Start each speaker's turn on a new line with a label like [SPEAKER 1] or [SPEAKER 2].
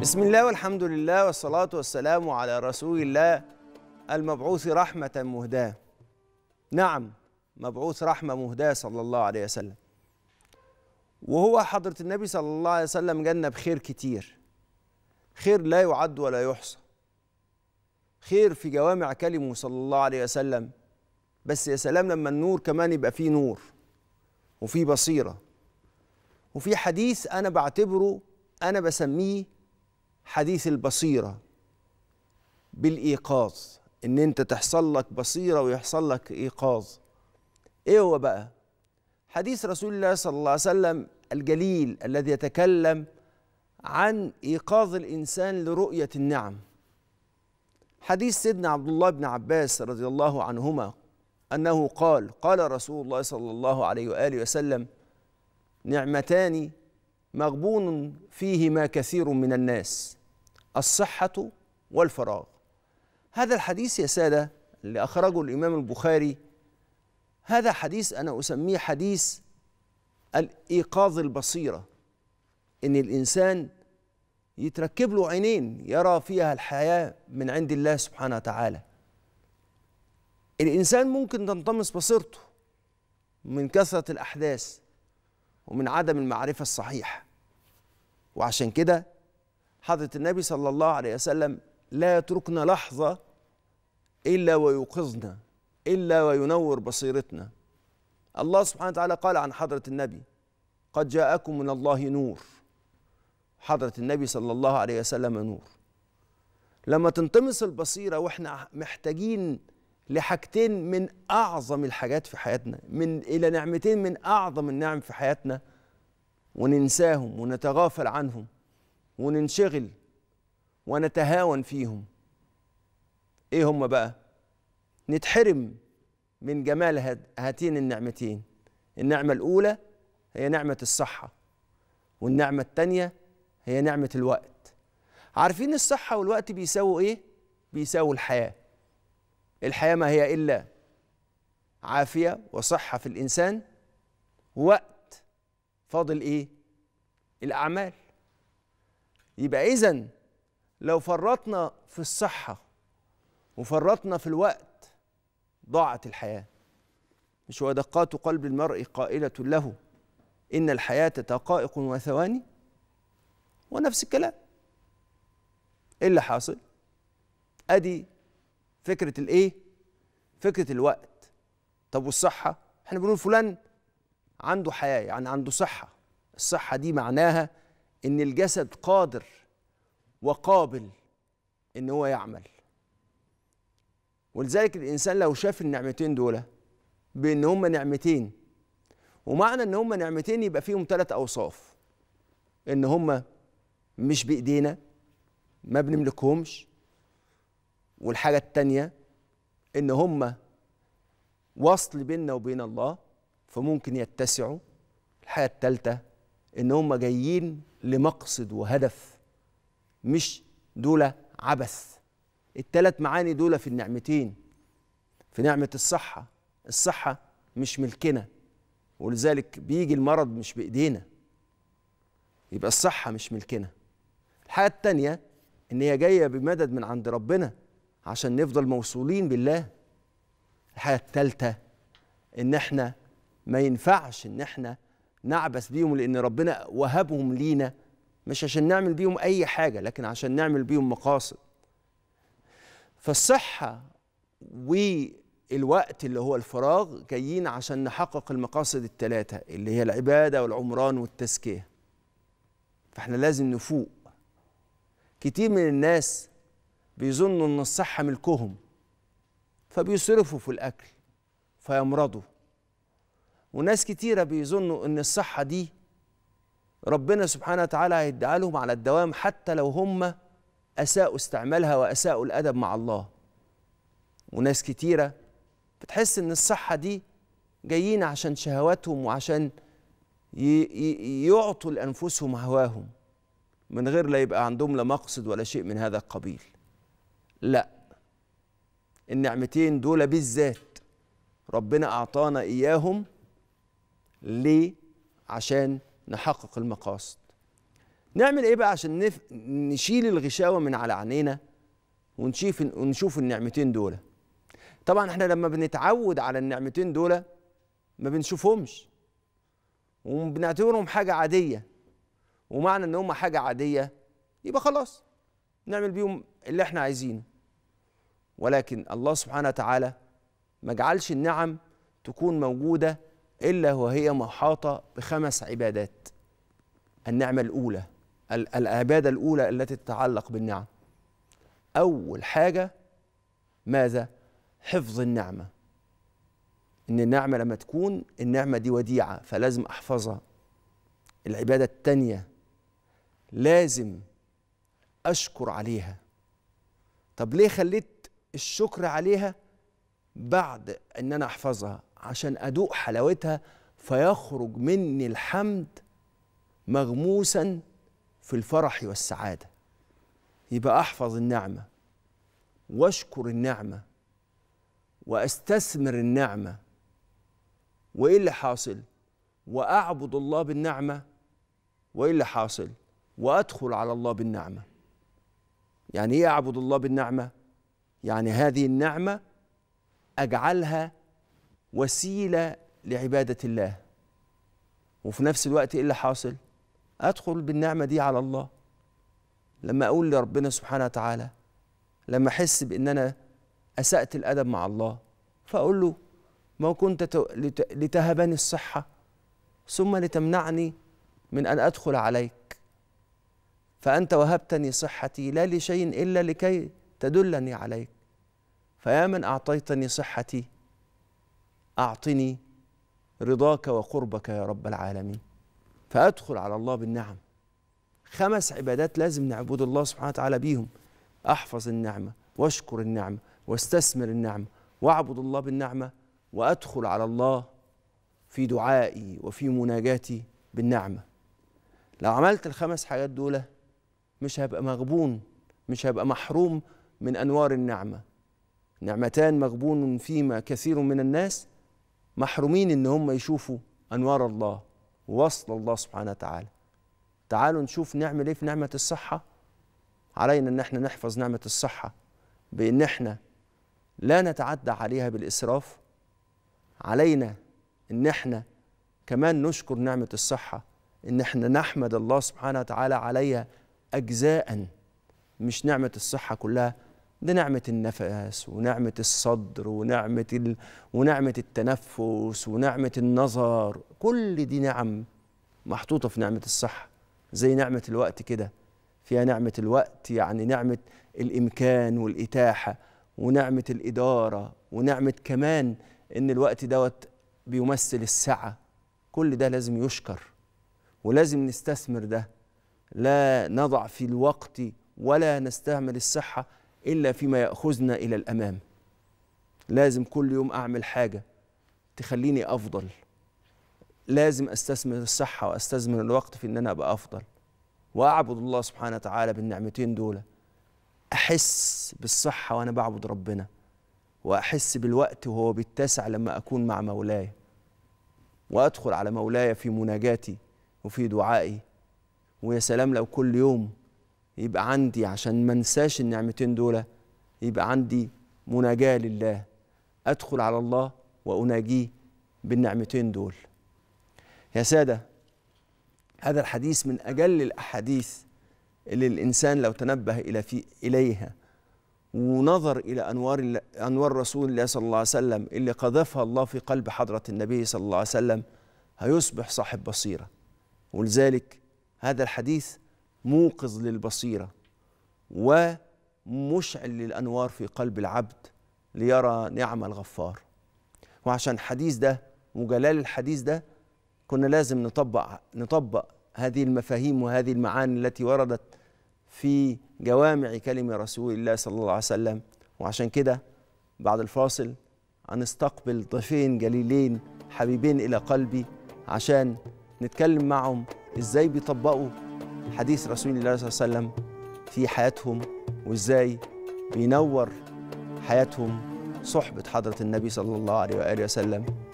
[SPEAKER 1] بسم الله والحمد لله والصلاة والسلام على رسول الله المبعوث رحمة مهداة نعم مبعوث رحمة مهداة صلى الله عليه وسلم وهو حضرة النبي صلى الله عليه وسلم جنب خير كتير خير لا يعد ولا يحصى خير في جوامع كلمه صلى الله عليه وسلم بس يا سلام لما النور كمان يبقى فيه نور وفيه بصيرة وفي حديث أنا بعتبره أنا بسميه حديث البصيرة بالإيقاظ إن أنت تحصل لك بصيرة ويحصل لك إيقاظ إيه هو بقى؟ حديث رسول الله صلى الله عليه وسلم الجليل الذي يتكلم عن إيقاظ الإنسان لرؤية النعم حديث سيدنا عبد الله بن عباس رضي الله عنهما أنه قال قال رسول الله صلى الله عليه وآله وسلم نعمتان مغبون فيهما كثير من الناس الصحة والفراغ هذا الحديث يا سادة اللي أخرجه الإمام البخاري هذا حديث أنا أسميه حديث الإيقاظ البصيرة إن الإنسان يتركب له عينين يرى فيها الحياة من عند الله سبحانه وتعالى الإنسان ممكن تنطمس بصيرته من كثرة الأحداث ومن عدم المعرفة الصحيحة وعشان كده حضرة النبي صلى الله عليه وسلم لا يتركنا لحظة إلا ويوقظنا إلا وينور بصيرتنا الله سبحانه وتعالى قال عن حضرة النبي قد جاءكم من الله نور حضرة النبي صلى الله عليه وسلم نور لما تنطمس البصيرة وإحنا محتاجين لحاجتين من أعظم الحاجات في حياتنا من إلى نعمتين من أعظم النعم في حياتنا وننساهم ونتغافل عنهم وننشغل ونتهاون فيهم ايه هم بقى نتحرم من جمال هاتين النعمتين النعمه الاولى هي نعمه الصحه والنعمه الثانيه هي نعمه الوقت عارفين الصحه والوقت بيساووا ايه بيساووا الحياه الحياه ما هي الا عافيه وصحه في الانسان وقت فاضل ايه الاعمال يبقى إذا لو فرطنا في الصحة وفرطنا في الوقت ضاعت الحياة مش ودقات قلب المرء قائلة له إن الحياة دقائق وثواني ونفس الكلام إيه اللي حاصل؟ أدي فكرة الإيه؟ فكرة الوقت طب والصحة؟ إحنا بنقول فلان عنده حياة يعني عنده صحة الصحة دي معناها ان الجسد قادر وقابل ان هو يعمل ولذلك الانسان لو شاف النعمتين دول بان هما نعمتين ومعنى ان هما نعمتين يبقى فيهم ثلاث اوصاف ان هما مش بايدينا ما بنملكهمش والحاجه الثانيه ان هما وصل بيننا وبين الله فممكن يتسعوا الحاجه الثالثه ان هم جايين لمقصد وهدف مش دول عبث التلات معاني دول في النعمتين في نعمة الصحة الصحة مش ملكنا ولذلك بيجي المرض مش بإيدينا يبقى الصحة مش ملكنا الحاجة التانية إن هي جاية بمدد من عند ربنا عشان نفضل موصولين بالله الحاجة التالتة إن إحنا ما ينفعش إن إحنا نعبث بيهم لأن ربنا وهبهم لينا مش عشان نعمل بيهم أي حاجة لكن عشان نعمل بيهم مقاصد فالصحة والوقت اللي هو الفراغ جايين عشان نحقق المقاصد الثلاثة اللي هي العبادة والعمران والتزكية فاحنا لازم نفوق كتير من الناس بيظنوا ان الصحة ملكهم فبيصرفوا في الأكل فيمرضوا وناس كتيرة بيظنوا أن الصحة دي ربنا سبحانه وتعالى هيديها لهم على الدوام حتى لو هم أساءوا استعمالها وأساءوا الأدب مع الله وناس كتيرة بتحس أن الصحة دي جايين عشان شهواتهم وعشان يعطوا لأنفسهم هواهم من غير لا يبقى عندهم لا مقصد ولا شيء من هذا القبيل لا النعمتين دول بالذات ربنا أعطانا إياهم ليه عشان نحقق المقاصد نعمل ايه بقى عشان نف... نشيل الغشاوه من على عينينا ونشوف ونشوف النعمتين دول طبعا احنا لما بنتعود على النعمتين دول ما بنشوفهمش وبنعتبرهم حاجه عاديه ومعنى ان هم حاجه عاديه يبقى خلاص نعمل بيهم اللي احنا عايزينه ولكن الله سبحانه وتعالى ما جعلش النعم تكون موجوده إلا وهي محاطة بخمس عبادات النعمة الأولى العبادة الأولى التي تتعلق بالنعم أول حاجة ماذا؟ حفظ النعمة إن النعمة لما تكون النعمة دي وديعة فلازم أحفظها العبادة التانية لازم أشكر عليها طب ليه خليت الشكر عليها بعد إن أنا أحفظها عشان أدوق حلاوتها فيخرج مني الحمد مغموسا في الفرح والسعادة يبقى أحفظ النعمة واشكر النعمة وأستثمر النعمة وإيه اللي حاصل وأعبد الله بالنعمة وإيه اللي حاصل وأدخل على الله بالنعمة يعني إيه أعبد الله بالنعمة يعني هذه النعمة أجعلها وسيله لعباده الله وفي نفس الوقت ايه اللي حاصل ادخل بالنعمه دي على الله لما اقول لربنا سبحانه وتعالى لما احس بان انا اسات الادب مع الله فاقول له ما كنت لتهبني الصحه ثم لتمنعني من ان ادخل عليك فانت وهبتني صحتي لا لشيء الا لكي تدلني عليك فيا من اعطيتني صحتي أعطني رضاك وقربك يا رب العالمين فأدخل على الله بالنعم خمس عبادات لازم نعبد الله سبحانه وتعالى بيهم أحفظ النعمة واشكر النعمة واستثمر النعمة واعبد الله بالنعمة وأدخل على الله في دعائي وفي مناجاتي بالنعمة لو عملت الخمس حاجات دول مش هبقى مغبون مش هبقى محروم من أنوار النعمة نعمتان مغبون فيما كثير من الناس محرومين ان هم يشوفوا انوار الله ووصل الله سبحانه وتعالى تعالوا نشوف نعمل ايه في نعمه الصحه علينا ان احنا نحفظ نعمه الصحه بان احنا لا نتعدى عليها بالاسراف علينا ان احنا كمان نشكر نعمه الصحه ان احنا نحمد الله سبحانه وتعالى عليها اجزاء مش نعمه الصحه كلها ده نعمة النفس ونعمة الصدر ونعمة ال... ونعمة التنفس ونعمة النظر كل دي نعم محطوطة في نعمة الصحة زي نعمة الوقت كده فيها نعمة الوقت يعني نعمة الإمكان والإتاحة ونعمة الإدارة ونعمة كمان إن الوقت دوت بيمثل السعة كل ده لازم يشكر ولازم نستثمر ده لا نضع في الوقت ولا نستعمل الصحة إلا فيما يأخذنا إلى الأمام لازم كل يوم أعمل حاجة تخليني أفضل لازم أستثمر الصحة وأستثمر الوقت في إن أنا أبقى أفضل وأعبد الله سبحانه وتعالى بالنعمتين دول أحس بالصحة وأنا بعبد ربنا وأحس بالوقت وهو بيتسع لما أكون مع مولاي وأدخل على مولاي في مناجاتي وفي دعائي ويا سلام لو كل يوم يبقى عندي عشان ما انساش النعمتين دول يبقى عندي مناجاة لله أدخل على الله وأناجيه بالنعمتين دول يا سادة هذا الحديث من أجل الأحاديث اللي الإنسان لو تنبه إلى في إليها ونظر إلى أنوار أنوار رسول الله صلى الله عليه وسلم اللي قذفها الله في قلب حضرة النبي صلى الله عليه وسلم هيصبح صاحب بصيرة ولذلك هذا الحديث موقظ للبصيره ومشعل للانوار في قلب العبد ليرى نعم الغفار وعشان حديث ده وجلال الحديث ده كنا لازم نطبق نطبق هذه المفاهيم وهذه المعاني التي وردت في جوامع كلمه رسول الله صلى الله عليه وسلم وعشان كده بعد الفاصل هنستقبل ضيفين جليلين حبيبين الى قلبي عشان نتكلم معهم ازاي بيطبقوا حديث رسول الله صلى الله عليه وسلم في حياتهم وازاي بينور حياتهم صحبة حضرة النبي صلى الله عليه وآله وسلم